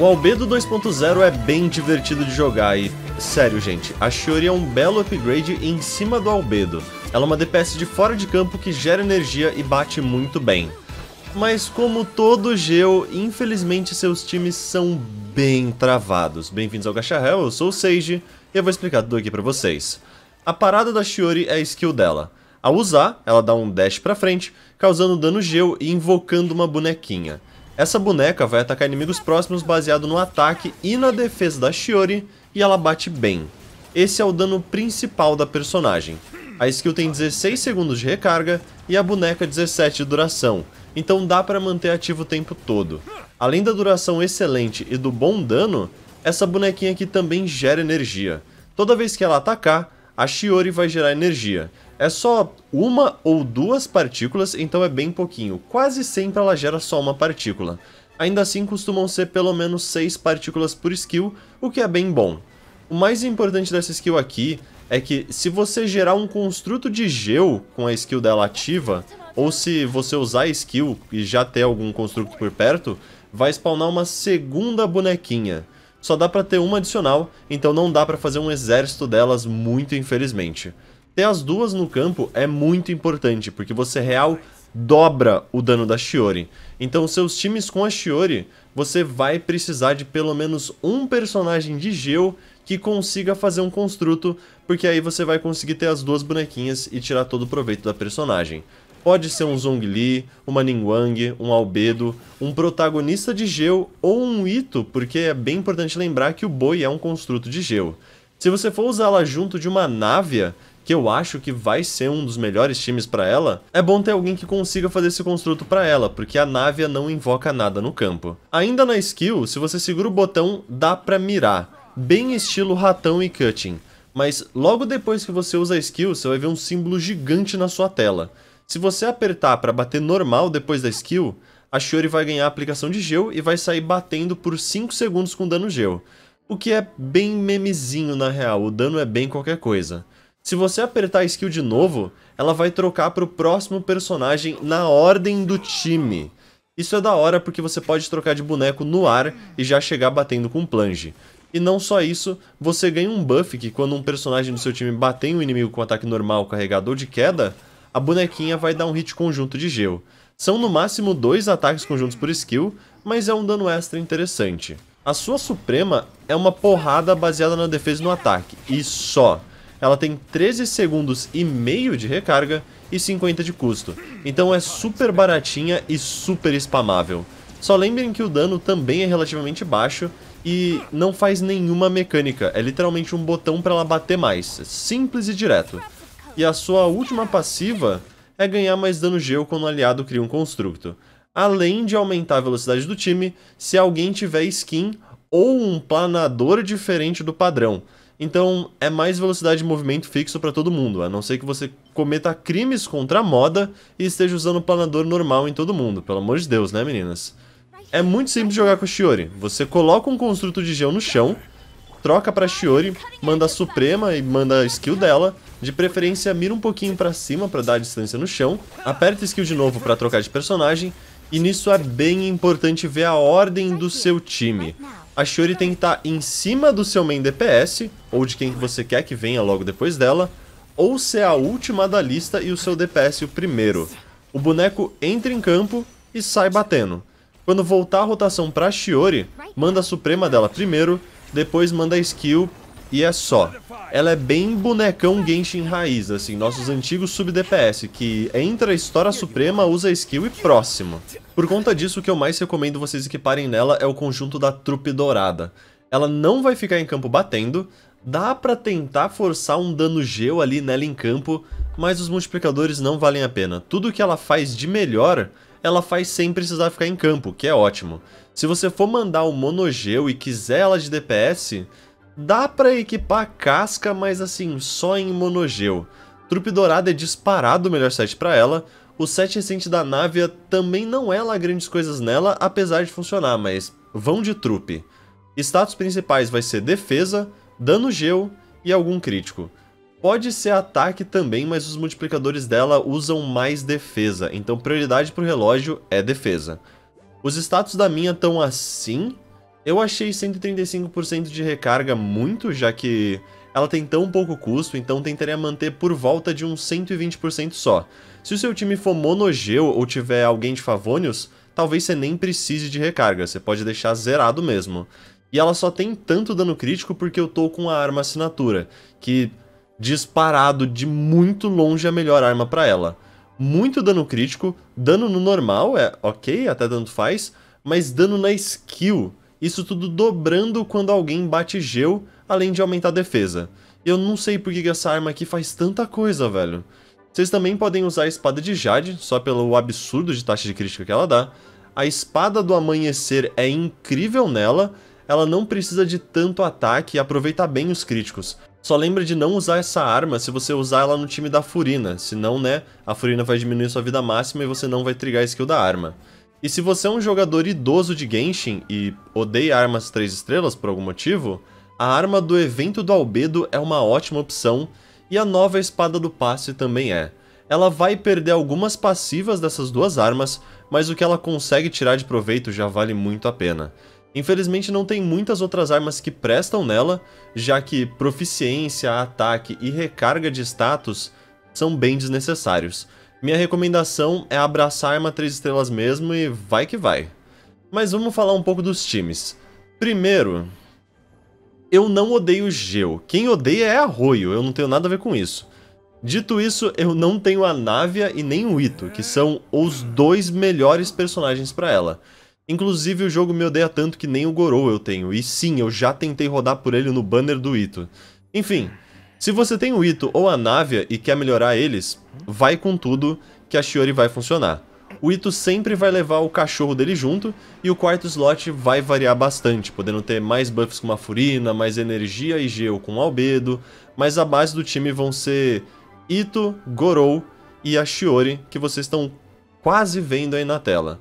O Albedo 2.0 é bem divertido de jogar e, sério gente, a Shiori é um belo upgrade em cima do Albedo. Ela é uma DPS de fora de campo que gera energia e bate muito bem. Mas como todo Geo, infelizmente seus times são bem travados. Bem-vindos ao Gacharel, eu sou o Sage e eu vou explicar tudo aqui pra vocês. A parada da Shiori é a skill dela. Ao usar, ela dá um dash pra frente, causando dano Geo e invocando uma bonequinha. Essa boneca vai atacar inimigos próximos baseado no ataque e na defesa da Shiori, e ela bate bem. Esse é o dano principal da personagem. A skill tem 16 segundos de recarga e a boneca 17 de duração, então dá para manter ativo o tempo todo. Além da duração excelente e do bom dano, essa bonequinha aqui também gera energia. Toda vez que ela atacar, a Shiori vai gerar energia, é só uma ou duas partículas, então é bem pouquinho. Quase sempre ela gera só uma partícula. Ainda assim costumam ser pelo menos 6 partículas por skill, o que é bem bom. O mais importante dessa skill aqui é que se você gerar um construto de gel com a skill dela ativa, ou se você usar a skill e já ter algum construto por perto, vai spawnar uma segunda bonequinha. Só dá pra ter uma adicional, então não dá pra fazer um exército delas muito infelizmente. Ter as duas no campo é muito importante, porque você real dobra o dano da Shiori. Então, seus times com a Shiori, você vai precisar de pelo menos um personagem de Geo que consiga fazer um construto, porque aí você vai conseguir ter as duas bonequinhas e tirar todo o proveito da personagem. Pode ser um Zhongli, uma Ningguang, um Albedo, um protagonista de Geo ou um Ito, porque é bem importante lembrar que o Boi é um construto de Geo. Se você for usá-la junto de uma Návia, que eu acho que vai ser um dos melhores times para ela, é bom ter alguém que consiga fazer esse construto para ela, porque a Navia não invoca nada no campo. Ainda na skill, se você segura o botão, dá para mirar, bem estilo ratão e cutting, mas logo depois que você usa a skill, você vai ver um símbolo gigante na sua tela. Se você apertar para bater normal depois da skill, a Shuri vai ganhar a aplicação de gel e vai sair batendo por 5 segundos com dano gel. O que é bem memezinho na real, o dano é bem qualquer coisa. Se você apertar a skill de novo, ela vai trocar para o próximo personagem na ordem do time. Isso é da hora porque você pode trocar de boneco no ar e já chegar batendo com plunge. E não só isso, você ganha um buff que quando um personagem do seu time bater um inimigo com ataque normal, carregado ou de queda, a bonequinha vai dar um hit conjunto de gel. São no máximo dois ataques conjuntos por skill, mas é um dano extra interessante. A sua Suprema é uma porrada baseada na defesa e no ataque, e só ela tem 13 segundos e meio de recarga e 50 de custo, então é super baratinha e super spamável. Só lembrem que o dano também é relativamente baixo e não faz nenhuma mecânica, é literalmente um botão para ela bater mais, é simples e direto. E a sua última passiva é ganhar mais dano geo quando o aliado cria um construto, além de aumentar a velocidade do time se alguém tiver skin ou um planador diferente do padrão, então é mais velocidade de movimento fixo para todo mundo, a não ser que você cometa crimes contra a moda e esteja usando o planador normal em todo mundo, pelo amor de Deus, né meninas? É muito simples jogar com a Shiori, você coloca um construto de gel no chão, troca pra Shiori, manda a Suprema e manda a skill dela, de preferência mira um pouquinho pra cima pra dar a distância no chão, aperta skill de novo pra trocar de personagem, e nisso é bem importante ver a ordem do seu time a Shuri tem que estar tá em cima do seu main DPS, ou de quem você quer que venha logo depois dela, ou ser a última da lista e o seu DPS o primeiro. O boneco entra em campo e sai batendo. Quando voltar a rotação pra Shiori, manda a Suprema dela primeiro, depois manda a skill e é só. Ela é bem bonecão Genshin raiz, assim, nossos antigos sub-DPS, que entra, estoura história suprema, usa skill e próximo. Por conta disso, o que eu mais recomendo vocês equiparem nela é o conjunto da Trupe Dourada. Ela não vai ficar em campo batendo, dá pra tentar forçar um dano gel ali nela em campo, mas os multiplicadores não valem a pena. Tudo que ela faz de melhor ela faz sem precisar ficar em campo, que é ótimo. Se você for mandar o monogeu e quiser ela de DPS, Dá pra equipar casca, mas assim, só em monogeu. Trupe Dourada é disparado o melhor set para ela, o set recente da Navia também não é lá grandes coisas nela, apesar de funcionar, mas vão de trupe. Status principais vai ser defesa, dano gel e algum crítico. Pode ser ataque também, mas os multiplicadores dela usam mais defesa, então prioridade pro relógio é defesa. Os status da minha estão assim, eu achei 135% de recarga muito, já que ela tem tão pouco custo, então tentaria manter por volta de uns 120% só. Se o seu time for monogeu ou tiver alguém de Favonius, talvez você nem precise de recarga, você pode deixar zerado mesmo. E ela só tem tanto dano crítico porque eu tô com a arma assinatura, que disparado de muito longe é a melhor arma para ela. Muito dano crítico, dano no normal é ok, até tanto faz, mas dano na skill isso tudo dobrando quando alguém bate gel, além de aumentar a defesa. Eu não sei por que essa arma aqui faz tanta coisa, velho. Vocês também podem usar a espada de Jade, só pelo absurdo de taxa de crítica que ela dá. A espada do amanhecer é incrível nela, ela não precisa de tanto ataque e aproveita bem os críticos. Só lembra de não usar essa arma se você usar ela no time da Furina, senão, né, a Furina vai diminuir sua vida máxima e você não vai trigar a skill da arma. E se você é um jogador idoso de Genshin e odeia armas 3 estrelas por algum motivo, a arma do evento do albedo é uma ótima opção e a nova espada do passe também é. Ela vai perder algumas passivas dessas duas armas, mas o que ela consegue tirar de proveito já vale muito a pena. Infelizmente não tem muitas outras armas que prestam nela, já que proficiência, ataque e recarga de status são bem desnecessários, minha recomendação é abraçar a arma 3 estrelas mesmo e vai que vai. Mas vamos falar um pouco dos times. Primeiro, eu não odeio Geo. Quem odeia é Arroio, eu não tenho nada a ver com isso. Dito isso, eu não tenho a Navia e nem o Ito, que são os dois melhores personagens para ela. Inclusive, o jogo me odeia tanto que nem o Gorou eu tenho, e sim, eu já tentei rodar por ele no banner do Ito. Enfim, se você tem o Ito ou a Navia e quer melhorar eles, vai com tudo que a Shiori vai funcionar. O Ito sempre vai levar o cachorro dele junto, e o quarto slot vai variar bastante, podendo ter mais buffs com a Furina, mais energia e gel com o Albedo, mas a base do time vão ser Ito, Gorou e a Shiori, que vocês estão quase vendo aí na tela.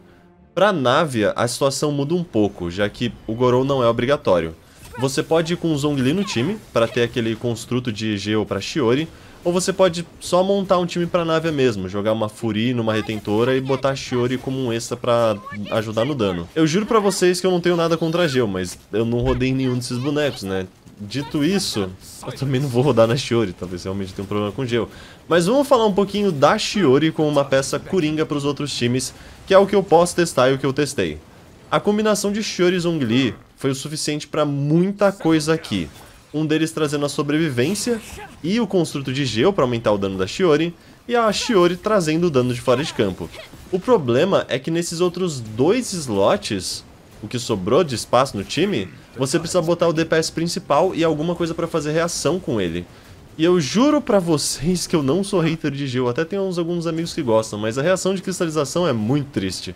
Para Navia, a situação muda um pouco, já que o Gorou não é obrigatório. Você pode ir com o Zhongli no time, para ter aquele construto de Geo para Shiori, ou você pode só montar um time pra nave mesmo, jogar uma Furi numa retentora e botar Shiori como um extra pra ajudar no dano. Eu juro pra vocês que eu não tenho nada contra Geo, mas eu não rodei nenhum desses bonecos, né? Dito isso, eu também não vou rodar na Shiori, talvez realmente tenha um problema com o Geo. Mas vamos falar um pouquinho da Shiori como uma peça coringa pros outros times, que é o que eu posso testar e o que eu testei. A combinação de Shiori e Zongli foi o suficiente para muita coisa aqui. Um deles trazendo a sobrevivência e o construto de gel para aumentar o dano da Shiori, e a Shiori trazendo o dano de fora de campo. O problema é que nesses outros dois slots, o que sobrou de espaço no time, você precisa botar o DPS principal e alguma coisa para fazer reação com ele. E eu juro pra vocês que eu não sou hater de gel, até tenho uns, alguns amigos que gostam, mas a reação de cristalização é muito triste.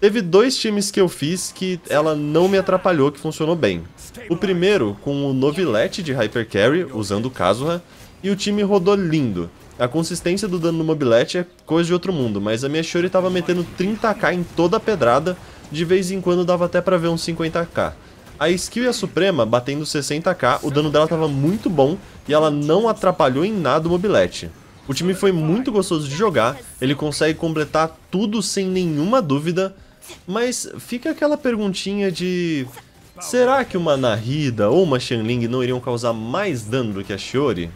Teve dois times que eu fiz que ela não me atrapalhou, que funcionou bem. O primeiro com o Novilete de Hypercarry, usando o Kazuha, e o time rodou lindo. A consistência do dano no mobilete é coisa de outro mundo, mas a minha Shuri tava metendo 30k em toda a pedrada, de vez em quando dava até pra ver uns 50k. A skill e a Suprema, batendo 60k, o dano dela tava muito bom e ela não atrapalhou em nada o mobilete. O time foi muito gostoso de jogar, ele consegue completar tudo sem nenhuma dúvida, mas fica aquela perguntinha de... Será que uma Nahida ou uma Xianling não iriam causar mais dano do que a Shiori?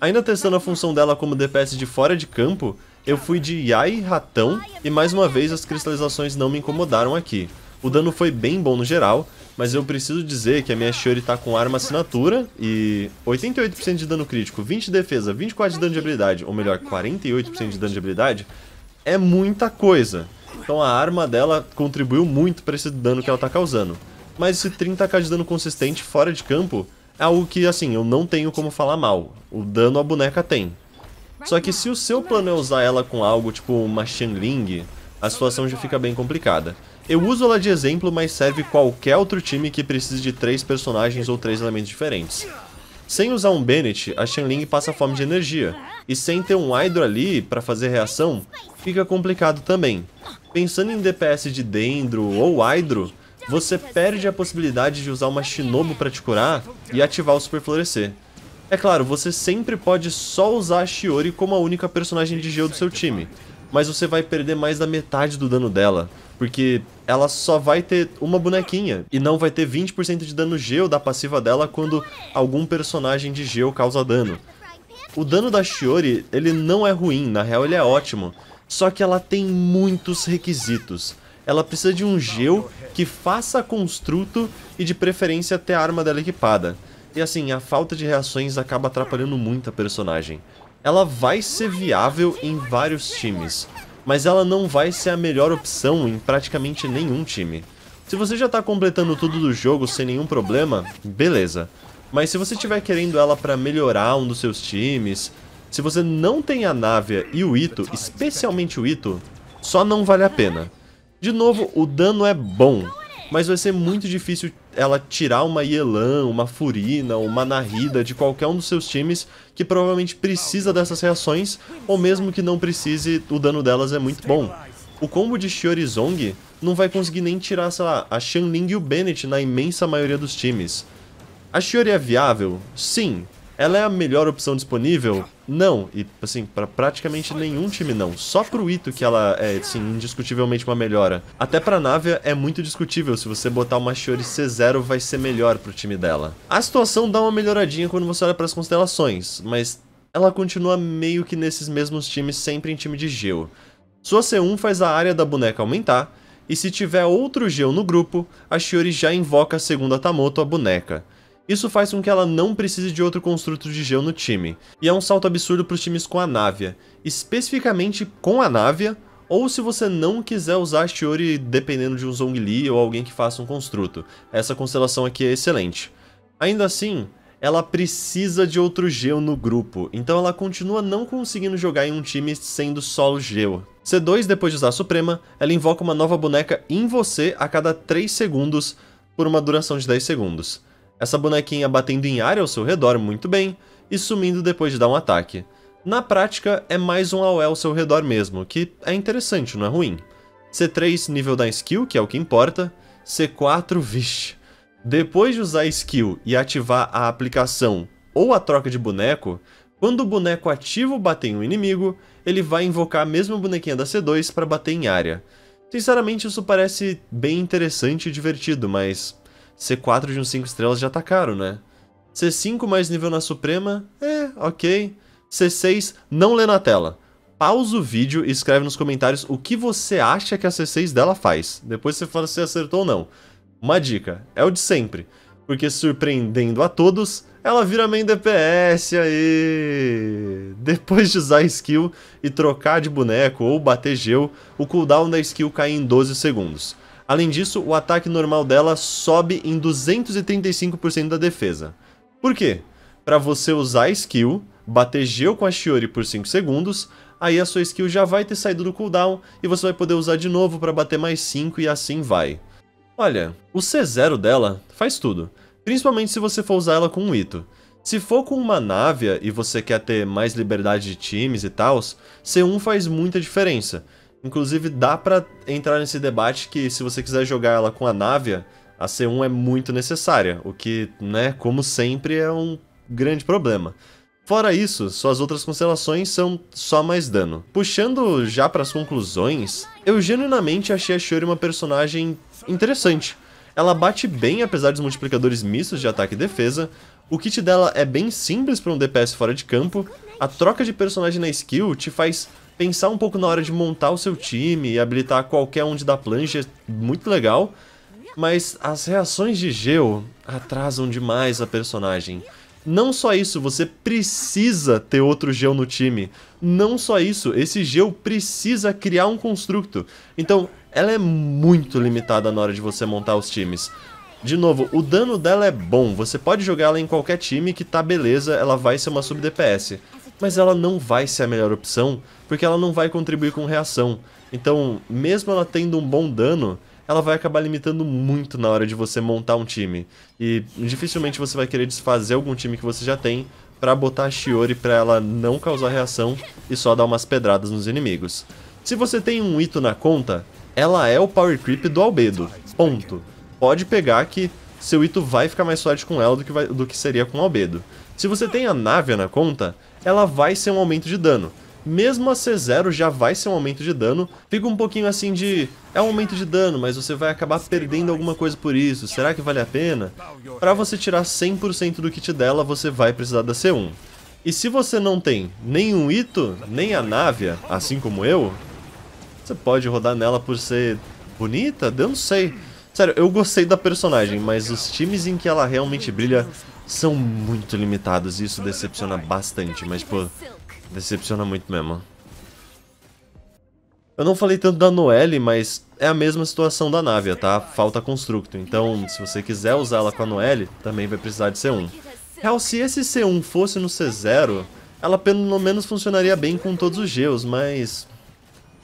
Ainda testando a função dela como DPS de fora de campo, eu fui de Yai Ratão e mais uma vez as cristalizações não me incomodaram aqui. O dano foi bem bom no geral, mas eu preciso dizer que a minha Shiori tá com arma assinatura e 88% de dano crítico, 20 de defesa, 24 de dano de habilidade, ou melhor, 48% de dano de habilidade, é muita coisa. Então a arma dela contribuiu muito para esse dano que ela tá causando. Mas esse 30k de dano consistente fora de campo é algo que, assim, eu não tenho como falar mal. O dano a boneca tem. Só que se o seu plano é usar ela com algo tipo uma Xiangling, a situação já fica bem complicada. Eu uso ela de exemplo, mas serve qualquer outro time que precise de três personagens ou três elementos diferentes. Sem usar um Bennett, a Shenling passa fome de energia, e sem ter um Hydro ali para fazer reação, fica complicado também. Pensando em DPS de Dendro ou Hydro, você perde a possibilidade de usar uma Shinobu para te curar e ativar o Super Florescer. É claro, você sempre pode só usar a Shiori como a única personagem de gelo do seu time, mas você vai perder mais da metade do dano dela, porque ela só vai ter uma bonequinha e não vai ter 20% de dano geo da passiva dela quando algum personagem de geo causa dano. O dano da Shiori, ele não é ruim, na real ele é ótimo, só que ela tem muitos requisitos. Ela precisa de um geo que faça construto e de preferência ter a arma dela equipada. E assim, a falta de reações acaba atrapalhando muito a personagem. Ela vai ser viável em vários times, mas ela não vai ser a melhor opção em praticamente nenhum time. Se você já está completando tudo do jogo sem nenhum problema, beleza. Mas se você estiver querendo ela para melhorar um dos seus times, se você não tem a nave e o Ito, especialmente o Ito, só não vale a pena. De novo, o dano é bom, mas vai ser muito difícil ela tirar uma Yelan, uma Furina, uma Narida de qualquer um dos seus times que provavelmente precisa dessas reações, ou mesmo que não precise, o dano delas é muito bom. O combo de Zong não vai conseguir nem tirar, sei lá, a Xianling e o Bennett na imensa maioria dos times. A Shiori é viável? Sim. Ela é a melhor opção disponível? Não, e assim, para praticamente nenhum time não. Só pro Ito que ela é, assim, indiscutivelmente uma melhora. Até pra Navia é muito discutível, se você botar uma Shiori C0 vai ser melhor pro time dela. A situação dá uma melhoradinha quando você olha para as constelações, mas ela continua meio que nesses mesmos times sempre em time de Geo. Sua C1 faz a área da boneca aumentar, e se tiver outro Geo no grupo, a Shiori já invoca segundo a Tamoto a boneca. Isso faz com que ela não precise de outro construto de gel no time, e é um salto absurdo para os times com a Navia, especificamente com a Navia, ou se você não quiser usar a Shiori dependendo de um Zhongli ou alguém que faça um construto. Essa constelação aqui é excelente. Ainda assim, ela precisa de outro Geo no grupo, então ela continua não conseguindo jogar em um time sendo solo Geo. C2, depois de usar a Suprema, ela invoca uma nova boneca em você a cada 3 segundos por uma duração de 10 segundos essa bonequinha batendo em área ao seu redor muito bem e sumindo depois de dar um ataque. Na prática, é mais um AoE ao seu redor mesmo, que é interessante, não é ruim. C3, nível da skill, que é o que importa. C4, vixe. Depois de usar a skill e ativar a aplicação ou a troca de boneco, quando o boneco ativo bater em um inimigo, ele vai invocar a mesma bonequinha da C2 para bater em área. Sinceramente, isso parece bem interessante e divertido, mas C4 de um 5 estrelas já tá caro, né? C5 mais nível na Suprema, é, ok. C6, não lê na tela. Pausa o vídeo e escreve nos comentários o que você acha que a C6 dela faz. Depois você fala se acertou ou não. Uma dica, é o de sempre. Porque surpreendendo a todos, ela vira main DPS aí. Depois de usar a skill e trocar de boneco ou bater gel, o cooldown da skill cai em 12 segundos. Além disso, o ataque normal dela sobe em 235% da defesa. Por quê? Para você usar a skill, bater Geo com a Shiori por 5 segundos, aí a sua skill já vai ter saído do cooldown e você vai poder usar de novo para bater mais 5 e assim vai. Olha, o C0 dela faz tudo, principalmente se você for usar ela com um Ito. Se for com uma Navia e você quer ter mais liberdade de times e tals, C1 faz muita diferença, Inclusive, dá para entrar nesse debate que se você quiser jogar ela com a Navia, a C1 é muito necessária, o que, né, como sempre, é um grande problema. Fora isso, suas outras constelações são só mais dano. Puxando já para as conclusões, eu genuinamente achei a Shuri uma personagem interessante. Ela bate bem apesar dos multiplicadores mistos de ataque e defesa, o kit dela é bem simples para um DPS fora de campo, a troca de personagem na skill te faz pensar um pouco na hora de montar o seu time e habilitar qualquer um de da planja é muito legal, mas as reações de Geo atrasam demais a personagem. Não só isso, você precisa ter outro Geo no time. Não só isso, esse Geo precisa criar um construto. Então, ela é muito limitada na hora de você montar os times. De novo, o dano dela é bom, você pode jogar ela em qualquer time que tá beleza, ela vai ser uma sub-DPS mas ela não vai ser a melhor opção, porque ela não vai contribuir com reação. Então, mesmo ela tendo um bom dano, ela vai acabar limitando muito na hora de você montar um time. E dificilmente você vai querer desfazer algum time que você já tem para botar a Shiori para ela não causar reação e só dar umas pedradas nos inimigos. Se você tem um Ito na conta, ela é o power creep do Albedo. Ponto. Pode pegar que seu Ito vai ficar mais forte com ela do que, vai, do que seria com o Albedo. Se você tem a Navia na conta, ela vai ser um aumento de dano. Mesmo a C0 já vai ser um aumento de dano, fica um pouquinho assim de... É um aumento de dano, mas você vai acabar perdendo alguma coisa por isso, será que vale a pena? Para você tirar 100% do kit dela, você vai precisar da C1. E se você não tem nenhum Ito, nem a Návia, assim como eu, você pode rodar nela por ser bonita? Eu não sei. Sério, eu gostei da personagem, mas os times em que ela realmente brilha são muito limitados e isso decepciona bastante, mas, pô, decepciona muito mesmo. Eu não falei tanto da Noelle, mas é a mesma situação da Navia, tá? Falta construto, então se você quiser usá-la com a Noelle, também vai precisar de C1. Real, se esse C1 fosse no C0, ela pelo menos funcionaria bem com todos os Geos, mas...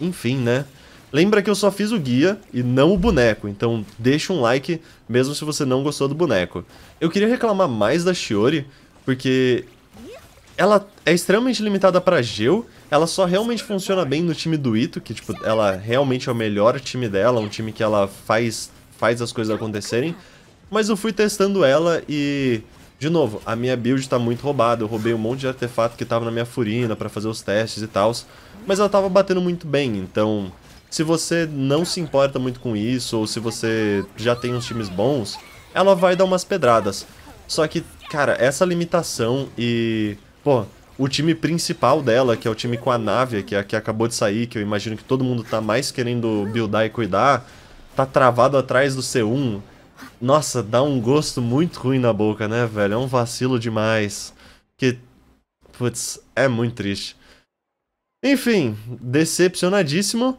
Enfim, né? Lembra que eu só fiz o guia e não o boneco, então deixa um like mesmo se você não gostou do boneco. Eu queria reclamar mais da Shiori, porque ela é extremamente limitada para gel. ela só realmente funciona bem no time do Ito, que tipo, ela realmente é o melhor time dela, um time que ela faz, faz as coisas acontecerem. Mas eu fui testando ela e de novo, a minha build tá muito roubada, eu roubei um monte de artefato que tava na minha furina para fazer os testes e tal, mas ela tava batendo muito bem, então se você não se importa muito com isso, ou se você já tem uns times bons, ela vai dar umas pedradas. Só que, cara, essa limitação e. Pô, o time principal dela, que é o time com a nave, que é que acabou de sair, que eu imagino que todo mundo tá mais querendo buildar e cuidar, tá travado atrás do C1. Nossa, dá um gosto muito ruim na boca, né, velho? É um vacilo demais. Que. Putz, é muito triste. Enfim, decepcionadíssimo.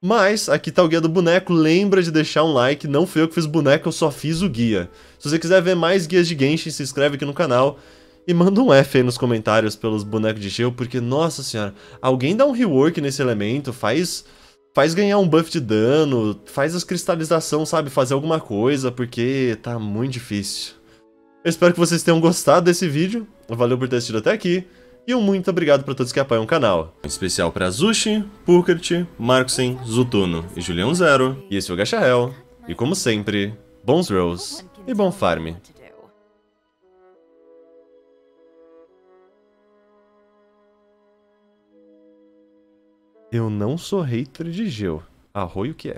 Mas, aqui tá o guia do boneco, lembra de deixar um like, não fui eu que fiz o boneco, eu só fiz o guia. Se você quiser ver mais guias de Genshin, se inscreve aqui no canal e manda um F aí nos comentários pelos bonecos de gel, porque, nossa senhora, alguém dá um rework nesse elemento, faz faz ganhar um buff de dano, faz as cristalização, sabe, fazer alguma coisa, porque tá muito difícil. Eu espero que vocês tenham gostado desse vídeo, valeu por ter assistido até aqui, e um muito obrigado para todos que apoiam o canal. Um especial para Zushi, Pukert, Marksen, Zutuno e Julião Zero. E esse foi o Gacharel. E como sempre, bons rolls e bom farm. Eu não sou hater de Geo. Arroio que é.